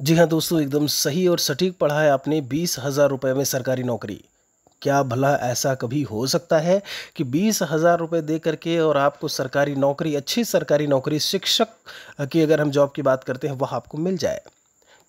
जी हाँ दोस्तों एकदम सही और सटीक पढ़ा है आपने बीस हज़ार रुपये में सरकारी नौकरी क्या भला ऐसा कभी हो सकता है कि बीस हज़ार रुपये दे करके और आपको सरकारी नौकरी अच्छी सरकारी नौकरी शिक्षक की अगर हम जॉब की बात करते हैं वह आपको मिल जाए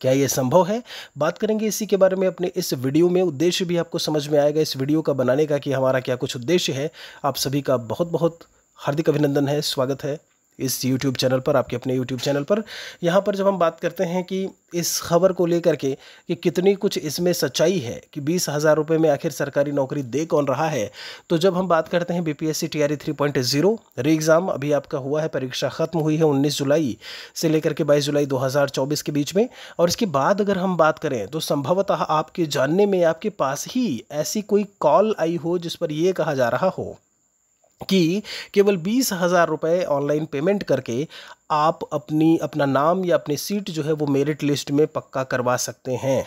क्या ये संभव है बात करेंगे इसी के बारे में अपने इस वीडियो में उद्देश्य भी आपको समझ में आएगा इस वीडियो का बनाने का कि हमारा क्या कुछ उद्देश्य है आप सभी का बहुत बहुत हार्दिक अभिनंदन है स्वागत है इस YouTube चैनल पर आपके अपने YouTube चैनल पर यहाँ पर जब हम बात करते हैं कि इस खबर को लेकर के कि कितनी कुछ इसमें सच्चाई है कि बीस हज़ार रुपये में आखिर सरकारी नौकरी दे कौन रहा है तो जब हम बात करते हैं B P S C T R E three point zero re exam अभी आपका हुआ है परीक्षा ख़त्म हुई है उन्नीस जुलाई से लेकर के बाईस जुलाई दो हज़ार चौबीस के बीच में और इसके बाद अगर हम बात करें तो संभवतः आपके जानने में आपके पास ही ऐसी कोई कॉल आई हो जिस पर ये कहा जा रहा हो कि केवल बीस हज़ार रुपये ऑनलाइन पेमेंट करके आप अपनी अपना नाम या अपनी सीट जो है वो मेरिट लिस्ट में पक्का करवा सकते हैं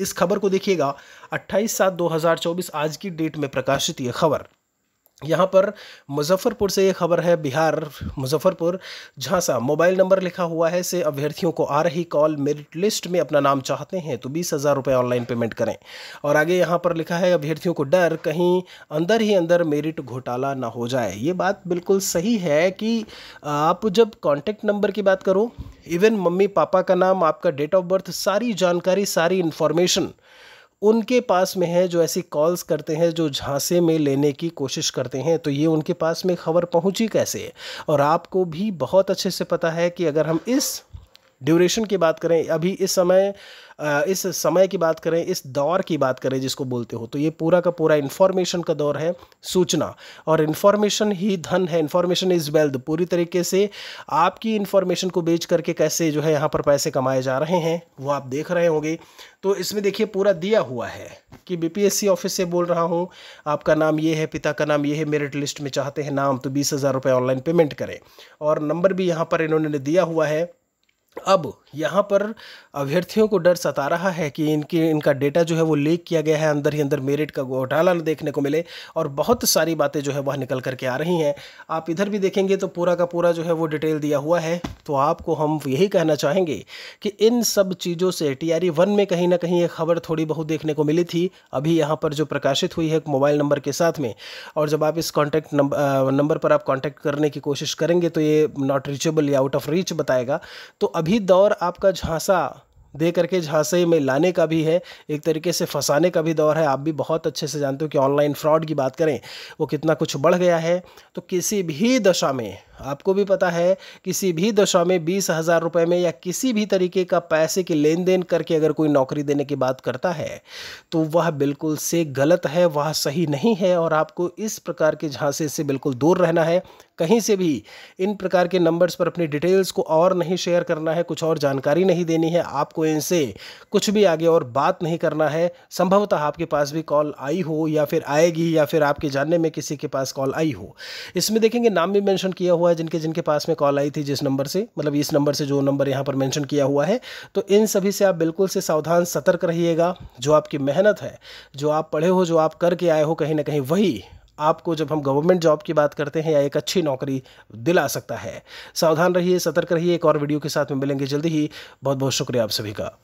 इस खबर को देखिएगा 28 सात 2024 आज की डेट में प्रकाशित यह खबर यहाँ पर मुजफ्फरपुर से ये खबर है बिहार मुजफ्फरपुर झांसा मोबाइल नंबर लिखा हुआ है से अभ्यर्थियों को आ रही कॉल मेरिट लिस्ट में अपना नाम चाहते हैं तो बीस हज़ार रुपये ऑनलाइन पेमेंट करें और आगे यहाँ पर लिखा है अभ्यर्थियों को डर कहीं अंदर ही अंदर मेरिट घोटाला ना हो जाए ये बात बिल्कुल सही है कि आप जब कॉन्टैक्ट नंबर की बात करो इवन मम्मी पापा का नाम आपका डेट ऑफ बर्थ सारी जानकारी सारी इन्फॉर्मेशन उनके पास में है जो ऐसी कॉल्स करते हैं जो झांसे में लेने की कोशिश करते हैं तो ये उनके पास में खबर पहुंची कैसे और आपको भी बहुत अच्छे से पता है कि अगर हम इस ड्यूरेशन की बात करें अभी इस समय इस समय की बात करें इस दौर की बात करें जिसको बोलते हो तो ये पूरा का पूरा इन्फॉर्मेशन का दौर है सूचना और इन्फॉर्मेशन ही धन है इन्फॉर्मेशन इज वेल्थ पूरी तरीके से आपकी इन्फॉर्मेशन को बेच करके कैसे जो है यहाँ पर पैसे कमाए जा रहे हैं वो आप देख रहे होंगे तो इसमें देखिए पूरा दिया हुआ है कि बी ऑफिस से बोल रहा हूँ आपका नाम ये है पिता का नाम ये है मेरिट लिस्ट में चाहते हैं नाम तो बीस हज़ार रुपये ऑनलाइन पेमेंट करें और नंबर भी यहाँ पर इन्होंने दिया हुआ है अब यहाँ पर अभ्यर्थियों को डर सता रहा है कि इनकी इनका डेटा जो है वो लीक किया गया है अंदर ही अंदर मेरिट का घोटाला देखने को मिले और बहुत सारी बातें जो है वह निकल करके आ रही हैं आप इधर भी देखेंगे तो पूरा का पूरा जो है वो डिटेल दिया हुआ है तो आपको हम यही कहना चाहेंगे कि इन सब चीज़ों से टी आर वन में कहीं ना कहीं ये खबर थोड़ी बहुत देखने को मिली थी अभी यहाँ पर जो प्रकाशित हुई है मोबाइल नंबर के साथ में और जब आप इस कॉन्टैक्ट नंबर पर आप कॉन्टैक्ट करने की कोशिश करेंगे तो ये नॉट रीचेबल या आउट ऑफ रीच बताएगा तो अभी दौर आपका झांसा दे करके झांसे में लाने का भी है एक तरीके से फंसाने का भी दौर है आप भी बहुत अच्छे से जानते हो कि ऑनलाइन फ्रॉड की बात करें वो कितना कुछ बढ़ गया है तो किसी भी दशा में आपको भी पता है किसी भी दशा में बीस हज़ार रुपए में या किसी भी तरीके का पैसे के लेन देन करके अगर कोई नौकरी देने की बात करता है तो वह बिल्कुल से गलत है वह सही नहीं है और आपको इस प्रकार के झांसे से बिल्कुल दूर रहना है कहीं से भी इन प्रकार के नंबर्स पर अपनी डिटेल्स को और नहीं शेयर करना है कुछ और जानकारी नहीं देनी है आपको इनसे कुछ भी आगे और बात नहीं करना है संभवतः आपके पास भी कॉल आई हो या फिर आएगी या फिर आपके जानने में किसी के पास कॉल आई हो इसमें देखेंगे नाम भी मैंशन किया हुआ हुआ है जिनके जिनके पास में कॉल आई थी जिस नंबर से मतलब इस नंबर से जो नंबर यहाँ पर मैंशन किया हुआ है तो इन सभी से आप बिल्कुल से सावधान सतर्क रहिएगा जो आपकी मेहनत है जो आप पढ़े हो जो आप करके आए हो कहीं ना कहीं वही आपको जब हम गवर्नमेंट जॉब की बात करते हैं या एक अच्छी नौकरी दिला सकता है सावधान रहिए सतर्क रहिए एक और वीडियो के साथ में मिलेंगे जल्दी ही बहुत बहुत शुक्रिया आप सभी का